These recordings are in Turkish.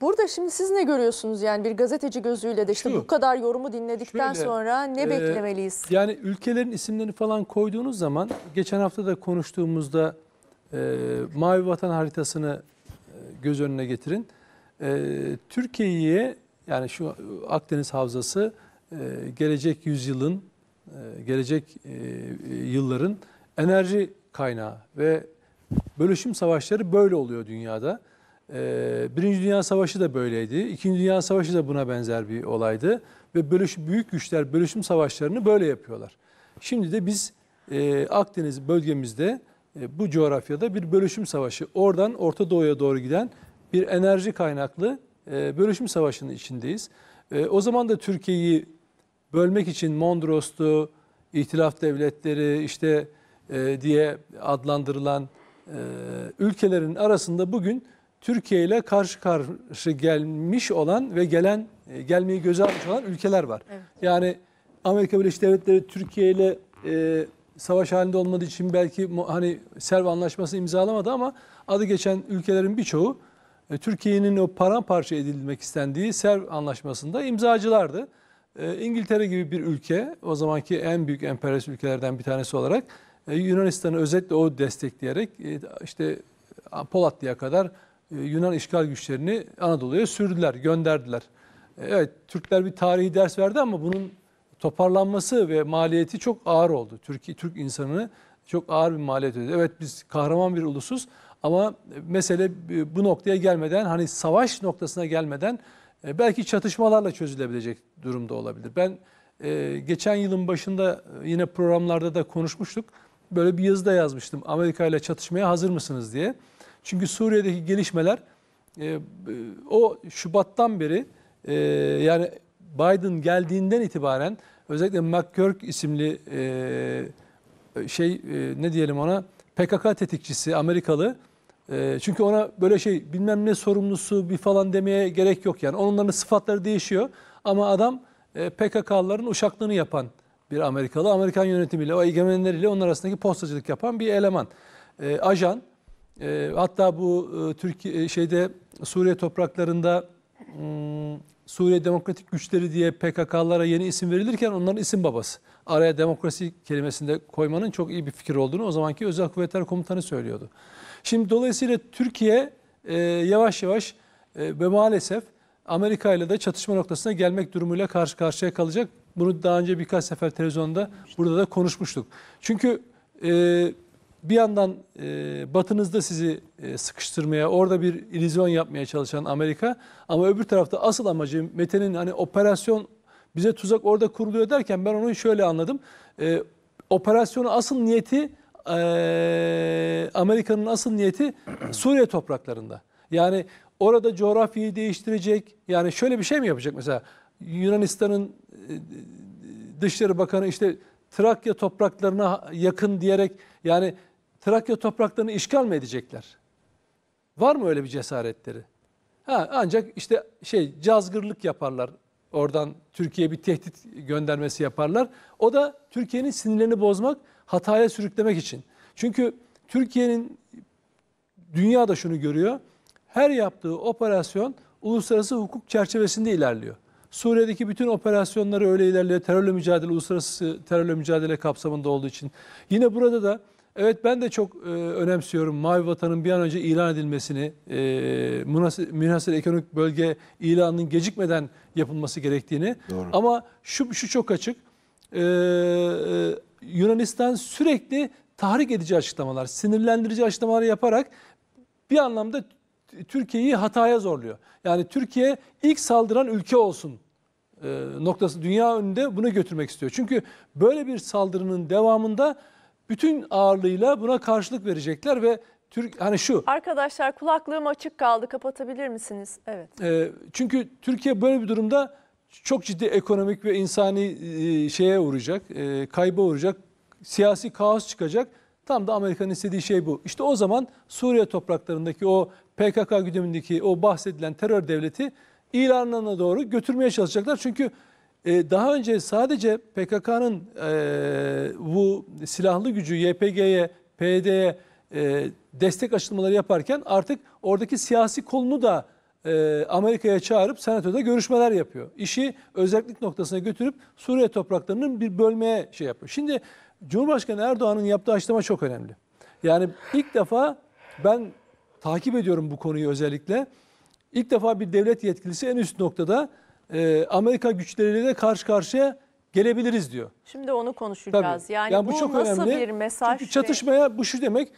Burada şimdi siz ne görüyorsunuz yani bir gazeteci gözüyle de işte Şu, bu kadar yorumu dinledikten şöyle, sonra ne e, beklemeliyiz? Yani ülkelerin isimlerini falan koyduğunuz zaman geçen hafta da konuştuğumuzda e, mavi vatan haritasını e, göz önüne getirin. E, Türkiye'ye yani şu Akdeniz Havzası e, gelecek yüzyılın, e, gelecek e, yılların enerji kaynağı ve bölüşüm savaşları böyle oluyor dünyada. Ee, Birinci Dünya Savaşı da böyleydi. İkinci Dünya Savaşı da buna benzer bir olaydı. Ve bölüş, büyük güçler bölüşüm savaşlarını böyle yapıyorlar. Şimdi de biz e, Akdeniz bölgemizde e, bu coğrafyada bir bölüşüm savaşı, oradan Orta Doğu'ya doğru giden bir enerji kaynaklı e, bölüşüm savaşının içindeyiz. o zaman da Türkiye'yi bölmek için Mondros'tu, İhtilaf Devletleri işte diye adlandırılan ülkelerin arasında bugün Türkiye ile karşı karşı gelmiş olan ve gelen e, gelmeyi göze almış olan ülkeler var. Evet. Yani Amerika Birleşik Devletleri Türkiye ile e, savaş halinde olmadığı için belki hani Serv Anlaşması imzalamadı ama adı geçen ülkelerin birçoğu e, Türkiye'nin o paramparça edilmek istendiği Serv Anlaşması'nda imzacılardı. E, İngiltere gibi bir ülke o zamanki en büyük emperyalist ülkelerden bir tanesi olarak e, Yunanistan'ı özetle o destekleyerek e, işte Polatlı'ya kadar e, Yunan işgal güçlerini Anadolu'ya sürdüler, gönderdiler. E, evet, Türkler bir tarihi ders verdi ama bunun toparlanması ve maliyeti çok ağır oldu. Türkiye Türk insanını çok ağır bir maliyet ödedi. Evet biz kahraman bir ulusuz ama mesele e, bu noktaya gelmeden hani savaş noktasına gelmeden belki çatışmalarla çözülebilecek durumda olabilir. Ben geçen yılın başında yine programlarda da konuşmuştuk. Böyle bir yazı da yazmıştım. Amerika ile çatışmaya hazır mısınız diye. Çünkü Suriye'deki gelişmeler e, o Şubat'tan beri e, yani Biden geldiğinden itibaren özellikle McGurk isimli e, şey e, ne diyelim ona PKK tetikçisi Amerikalı e, çünkü ona böyle şey bilmem ne sorumlusu bir falan demeye gerek yok yani onların sıfatları değişiyor ama adam e, PKK'ların uşaklığını yapan bir Amerikalı Amerikan yönetimiyle o egemenleriyle onlar arasındaki postacılık yapan bir eleman e, ajan e, hatta bu e, Türkiye e, şeyde Suriye topraklarında ım, hmm, Suriye Demokratik Güçleri diye PKK'lara yeni isim verilirken onların isim babası. Araya demokrasi kelimesinde koymanın çok iyi bir fikir olduğunu o zamanki Özel Kuvvetler Komutanı söylüyordu. Şimdi dolayısıyla Türkiye e, yavaş yavaş e, ve maalesef Amerika ile de çatışma noktasına gelmek durumuyla karşı karşıya kalacak. Bunu daha önce birkaç sefer televizyonda burada da konuşmuştuk. Çünkü e, bir yandan e, batınızda sizi e, sıkıştırmaya, orada bir ilizyon yapmaya çalışan Amerika ama öbür tarafta asıl amacı Mete'nin hani operasyon bize tuzak orada kuruluyor derken ben onu şöyle anladım. E, operasyonu asıl niyeti e, Amerika'nın asıl niyeti Suriye topraklarında. Yani orada coğrafyayı değiştirecek. Yani şöyle bir şey mi yapacak mesela Yunanistan'ın e, Dışişleri Bakanı işte Trakya topraklarına yakın diyerek yani Trakya topraklarını işgal mi edecekler? Var mı öyle bir cesaretleri? Ha, ancak işte şey cazgırlık yaparlar. Oradan Türkiye'ye bir tehdit göndermesi yaparlar. O da Türkiye'nin sinirlerini bozmak, hataya sürüklemek için. Çünkü Türkiye'nin dünya da şunu görüyor. Her yaptığı operasyon uluslararası hukuk çerçevesinde ilerliyor. Suriye'deki bütün operasyonları öyle ilerliyor. Terörle mücadele, uluslararası terörle mücadele kapsamında olduğu için. Yine burada da Evet ben de çok e, önemsiyorum Mavi Vatan'ın bir an önce ilan edilmesini, e, münasır, münasır ekonomik bölge ilanının gecikmeden yapılması gerektiğini. Doğru. Ama şu, şu çok açık, e, e, Yunanistan sürekli tahrik edici açıklamalar, sinirlendirici açıklamalar yaparak bir anlamda Türkiye'yi hataya zorluyor. Yani Türkiye ilk saldıran ülke olsun e, noktası dünya önünde bunu götürmek istiyor. Çünkü böyle bir saldırının devamında bütün ağırlığıyla buna karşılık verecekler ve Türk hani şu. Arkadaşlar kulaklığım açık kaldı. Kapatabilir misiniz? Evet. E, çünkü Türkiye böyle bir durumda çok ciddi ekonomik ve insani e, şeye uğrayacak, e, kayba uğrayacak, siyasi kaos çıkacak. Tam da Amerika'nın istediği şey bu. İşte o zaman Suriye topraklarındaki o PKK güdümündeki o bahsedilen terör devleti İran'ına doğru götürmeye çalışacaklar. Çünkü ee, daha önce sadece PKK'nın e, bu silahlı gücü YPG'ye, PYD'ye e, destek açılmaları yaparken artık oradaki siyasi kolunu da e, Amerika'ya çağırıp senatoda görüşmeler yapıyor. İşi özellik noktasına götürüp Suriye topraklarının bir bölmeye şey yapıyor. Şimdi Cumhurbaşkanı Erdoğan'ın yaptığı açıklama çok önemli. Yani ilk defa ben takip ediyorum bu konuyu özellikle. İlk defa bir devlet yetkilisi en üst noktada e, Amerika güçleriyle karşı karşıya gelebiliriz diyor. Şimdi onu konuşacağız. Tabii. Yani, yani bu, bu çok nasıl önemli. bir mesaj? Çünkü çatışmaya bu şu demek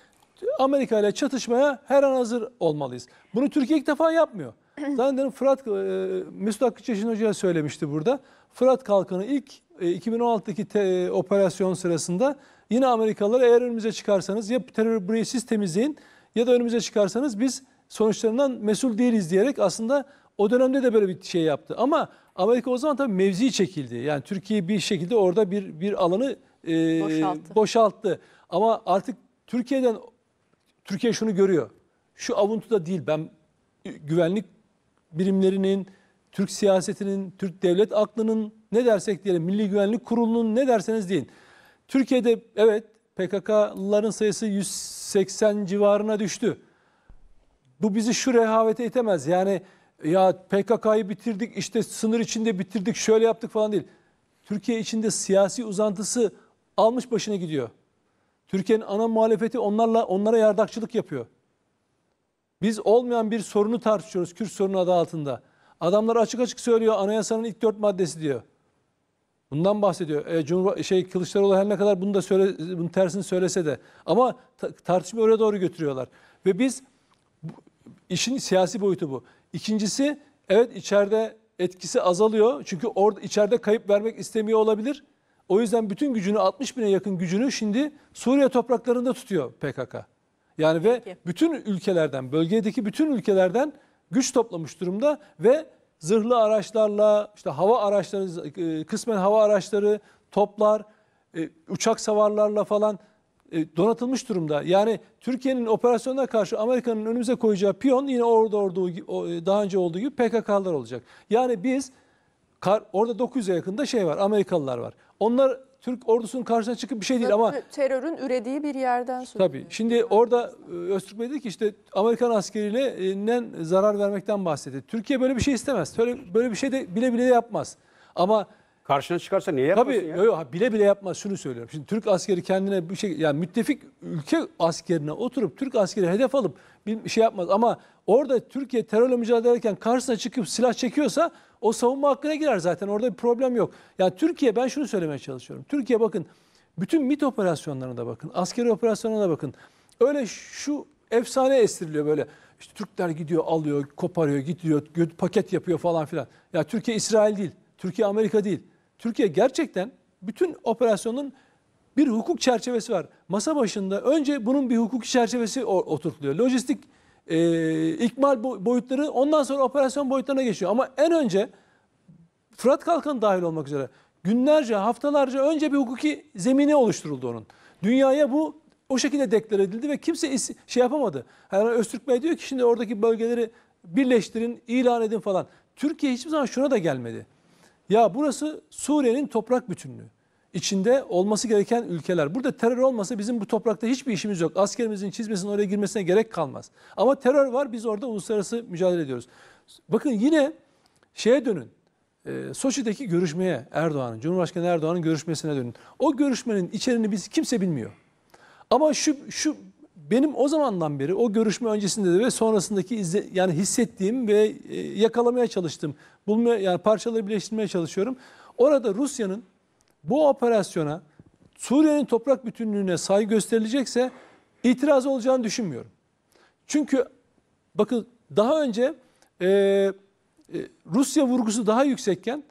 Amerika ile çatışmaya her an hazır olmalıyız. Bunu Türkiye ilk defa yapmıyor. Zannederim Fırat, e, Mesut Hakkı hocaya söylemişti burada. Fırat Kalkanı ilk e, 2016'daki te, e, operasyon sırasında yine Amerikalılar eğer önümüze çıkarsanız ya terör burayı siz temizleyin ya da önümüze çıkarsanız biz sonuçlarından mesul değiliz diyerek aslında o dönemde de böyle bir şey yaptı. Ama Amerika o zaman tabii mevzi çekildi. Yani Türkiye bir şekilde orada bir bir alanı e, boşalttı. boşalttı. Ama artık Türkiye'den Türkiye şunu görüyor. Şu avuntuda değil ben güvenlik birimlerinin, Türk siyasetinin, Türk devlet aklının ne dersek diyelim, Milli Güvenlik Kurulu'nun ne derseniz deyin. Türkiye'de evet PKK'lıların sayısı 180 civarına düştü. Bu bizi şu rehavete itemez. Yani ya PKK'yı bitirdik işte sınır içinde bitirdik şöyle yaptık falan değil. Türkiye içinde siyasi uzantısı almış başına gidiyor. Türkiye'nin ana muhalefeti onlarla onlara yardakçılık yapıyor. Biz olmayan bir sorunu tartışıyoruz Kürt sorunu adı altında. Adamlar açık açık söylüyor anayasanın ilk dört maddesi diyor. Bundan bahsediyor. E, Cumhur şey Kılıçdaroğlu her ne kadar bunu da söyle bunun tersini söylese de ama ta tartışma oraya doğru götürüyorlar. Ve biz bu, işin siyasi boyutu bu. İkincisi evet içeride etkisi azalıyor. Çünkü orada içeride kayıp vermek istemiyor olabilir. O yüzden bütün gücünü 60 bine yakın gücünü şimdi Suriye topraklarında tutuyor PKK. Yani ve Peki. bütün ülkelerden, bölgedeki bütün ülkelerden güç toplamış durumda ve zırhlı araçlarla, işte hava araçları, e, kısmen hava araçları, toplar, e, uçak savarlarla falan e, donatılmış durumda. Yani Türkiye'nin operasyonuna karşı Amerika'nın önümüze koyacağı piyon yine orada olduğu e, daha önce olduğu gibi PKK'lar olacak. Yani biz orada 900'e yakında şey var Amerikalılar var. Onlar Türk ordusunun karşısına çıkıp bir şey değil ama... Terörün ürediği bir yerden söylüyor. Tabii. Şimdi orada e, Öztürk Bey dedi ki işte Amerikan askeriyle zarar vermekten bahsetti. Türkiye böyle bir şey istemez. Böyle, böyle bir şey de bile bile yapmaz. Ama Karşına çıkarsa niye yapmasın Tabii, ya? Yo, bile bile yapma. şunu söylüyorum. Şimdi Türk askeri kendine bir şey yani müttefik ülke askerine oturup Türk askeri hedef alıp bir şey yapmaz ama orada Türkiye terörle mücadele ederken karşısına çıkıp silah çekiyorsa o savunma hakkına girer zaten. Orada bir problem yok. Yani Türkiye ben şunu söylemeye çalışıyorum. Türkiye bakın bütün MIT operasyonlarına da bakın. Askeri operasyonlarına da bakın. Öyle şu efsane estiriliyor böyle. İşte Türkler gidiyor alıyor, koparıyor, gidiyor, paket yapıyor falan filan. Ya Türkiye İsrail değil. Türkiye Amerika değil. Türkiye gerçekten bütün operasyonun bir hukuk çerçevesi var. Masa başında önce bunun bir hukuki çerçevesi oturtuluyor. Lojistik e, ikmal boyutları ondan sonra operasyon boyutlarına geçiyor. Ama en önce Fırat Kalkanı dahil olmak üzere günlerce, haftalarca önce bir hukuki zemini oluşturuldu onun. Dünyaya bu o şekilde deklar edildi ve kimse şey yapamadı. Yani Öztürk Bey diyor ki şimdi oradaki bölgeleri birleştirin, ilan edin falan. Türkiye hiçbir zaman şuna da gelmedi. Ya burası Suriye'nin toprak bütünlüğü. İçinde olması gereken ülkeler. Burada terör olmasa bizim bu toprakta hiçbir işimiz yok. Askerimizin çizmesinin oraya girmesine gerek kalmaz. Ama terör var biz orada uluslararası mücadele ediyoruz. Bakın yine şeye dönün. E, Soçi'deki görüşmeye Erdoğan'ın, Cumhurbaşkanı Erdoğan'ın görüşmesine dönün. O görüşmenin içerini biz kimse bilmiyor. Ama şu, şu benim o zamandan beri o görüşme öncesinde de ve sonrasındaki izle, yani hissettiğim ve e, yakalamaya çalıştım. Bulmaya yani parçaları birleştirmeye çalışıyorum. Orada Rusya'nın bu operasyona Suriye'nin toprak bütünlüğüne saygı gösterilecekse itiraz olacağını düşünmüyorum. Çünkü bakın daha önce e, e, Rusya vurgusu daha yüksekken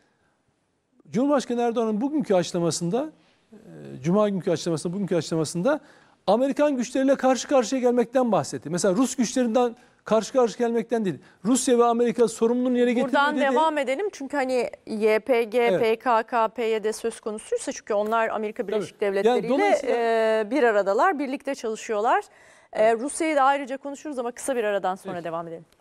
Cumhurbaşkanı Erdoğan'ın bugünkü açıklamasında, e, Cuma günkü açıklamasında, bugünkü açıklamasında Amerikan güçleriyle karşı karşıya gelmekten bahsetti. Mesela Rus güçlerinden karşı karşıya gelmekten değil. Rusya ve Amerika sorumluluğunu yere getirmedi. Buradan dedi. devam edelim çünkü hani YPG, evet. PKK, PYD söz konusuysa çünkü onlar Amerika Birleşik Tabii. Devletleri yani ile e, bir aradalar, birlikte çalışıyorlar. Evet. E, Rusya'yı da ayrıca konuşuruz ama kısa bir aradan sonra evet. devam edelim.